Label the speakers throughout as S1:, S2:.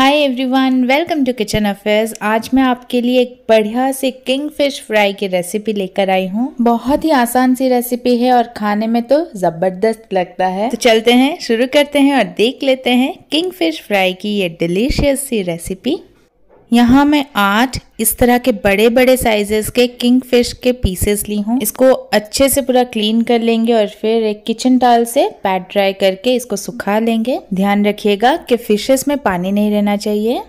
S1: hi everyone welcome to Kitchen Affairs आज मैं आपके लिए एक बढ़िया से किंग फिश फ्राई की रेसिपी लेकर आई हूँ बहुत ही आसान सी रेसिपी है और खाने में तो जबरदस्त लगता है तो चलते हैं शुरू करते हैं और देख लेते हैं किंग फिश फ्राई की ये डिलीशियस सी रेसिपी यहाँ मैं आठ इस तरह के बड़े बड़े साइजेस के किंग फिश के पीसेस ली हूँ इसको अच्छे से पूरा क्लीन कर लेंगे और फिर एक किचन टाल से पैट ड्राई करके इसको सुखा लेंगे ध्यान रखिएगा कि फिशेस में पानी नहीं रहना चाहिए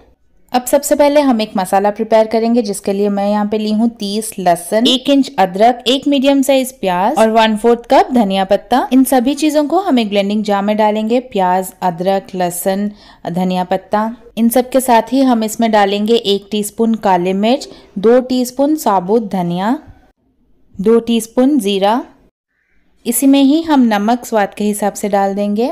S1: अब सबसे पहले हम एक मसाला प्रिपेयर करेंगे जिसके लिए मैं यहाँ पे ली हूँ तीस लहसन एक इंच अदरक एक मीडियम साइज प्याज और वन फोर्थ कप धनिया पत्ता इन सभी चीजों को हम एक ब्लेंडिंग जार में डालेंगे प्याज अदरक लहसन धनिया पत्ता इन सब के साथ ही हम इसमें डालेंगे एक टीस्पून काले मिर्च दो टी साबुत धनिया दो टी जीरा इसी में ही हम नमक स्वाद के हिसाब से डाल देंगे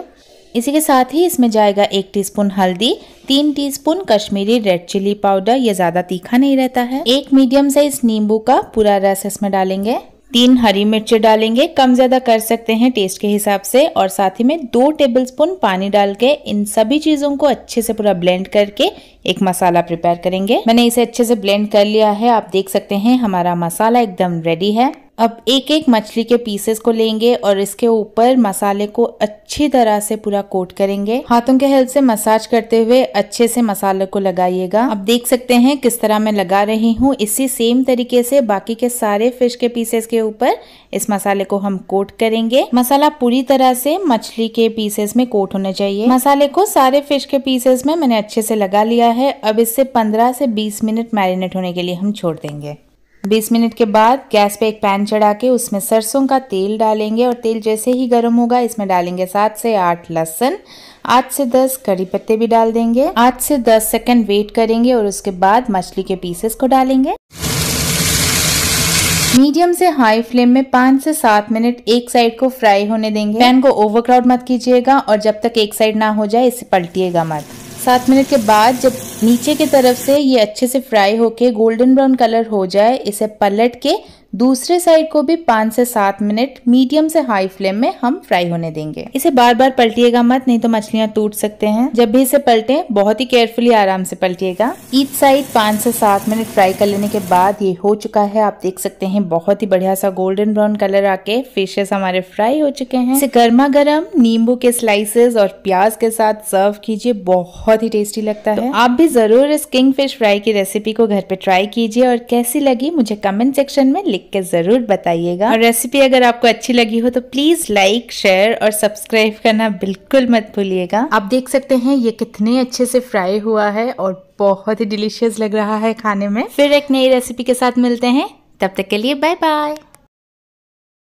S1: इसी के साथ ही इसमें जाएगा एक टीस्पून हल्दी तीन teaspoon Kashmiri red chilli powder ये ज़्यादा तीखा नहीं रहता है एक मीडियम साइज नींबू का पूरा रस इसमें डालेंगे तीन हरी मिर्च डालेंगे कम ज़्यादा कर सकते हैं टेस्ट के हिसाब से और साथ ही में दो टेबलस्पून पानी डाल के इन सभी चीज़ों को अच्छे से पूरा ब्लेंड करके एक मसाला प्रिपेयर करेंगे मैंने इसे अच्छे से ब्लेंड कर लिया है आप देख सकते हैं हमारा मसाला एकदम रेडी है अब एक एक मछली के पीसेस को लेंगे और इसके ऊपर मसाले को अच्छी तरह से पूरा कोट करेंगे हाथों के हेल्प से मसाज करते हुए अच्छे से मसाले को लगाइएगा अब देख सकते हैं किस तरह मैं लगा रही हूँ इसी सेम तरीके से बाकी के सारे फिश के पीसेस के ऊपर इस मसाले को हम कोट करेंगे मसाला पूरी तरह से मछली के पीसेस में कोट होना चाहिए मसाले को सारे फिश के पीसेस में मैंने अच्छे से लगा लिया है अब इससे पंद्रह से बीस मिनट मैरिनेट होने के लिए हम छोड़ देंगे 20 मिनट के बाद गैस पे एक पैन चढ़ा के उसमें सरसों का तेल डालेंगे और तेल जैसे ही गर्म होगा इसमें डालेंगे सात से आठ लहसन आठ से दस करी पत्ते भी डाल देंगे आठ से दस सेकंड वेट करेंगे और उसके बाद मछली के पीसेस को डालेंगे मीडियम से हाई फ्लेम में पाँच से सात मिनट एक साइड को फ्राई होने देंगे पैन को ओवरक्राउड मत कीजिएगा और जब तक एक साइड ना हो जाए इसे पलटिएगा मत सात मिनट के बाद जब नीचे की तरफ से ये अच्छे से फ्राई होके गोल्डन ब्राउन कलर हो जाए इसे पलट के दूसरे साइड को भी पाँच से सात मिनट मीडियम से हाई फ्लेम में हम फ्राई होने देंगे इसे बार बार पलटिएगा मत नहीं तो मछलियाँ टूट सकते हैं जब भी इसे पलटे बहुत ही केयरफुली आराम से पलटिएगा ईच साइड पाँच से सात मिनट फ्राई कर लेने के बाद ये हो चुका है आप देख सकते हैं बहुत ही बढ़िया सा गोल्डन ब्राउन कलर आके फिशेस हमारे फ्राई हो चुके हैं इसे गर्मा गर्म नींबू के स्लाइसेस और प्याज के साथ सर्व कीजिए बहुत ही टेस्टी लगता है तो आप भी जरूर इस किंग फिश फ्राई की रेसिपी को घर पे ट्राई कीजिए और कैसी लगी मुझे कमेंट सेक्शन में लिख लिख के ज़रूर बताइएगा और रेसिपी अगर आपको अच्छी लगी हो तो प्लीज़ लाइक शेयर और सब्सक्राइब करना बिल्कुल मत भूलिएगा आप देख सकते हैं ये कितने अच्छे से फ्राई हुआ है और बहुत ही डिलीशियस लग रहा है खाने में फिर एक नई रेसिपी के साथ मिलते हैं तब तक के लिए बाय बाय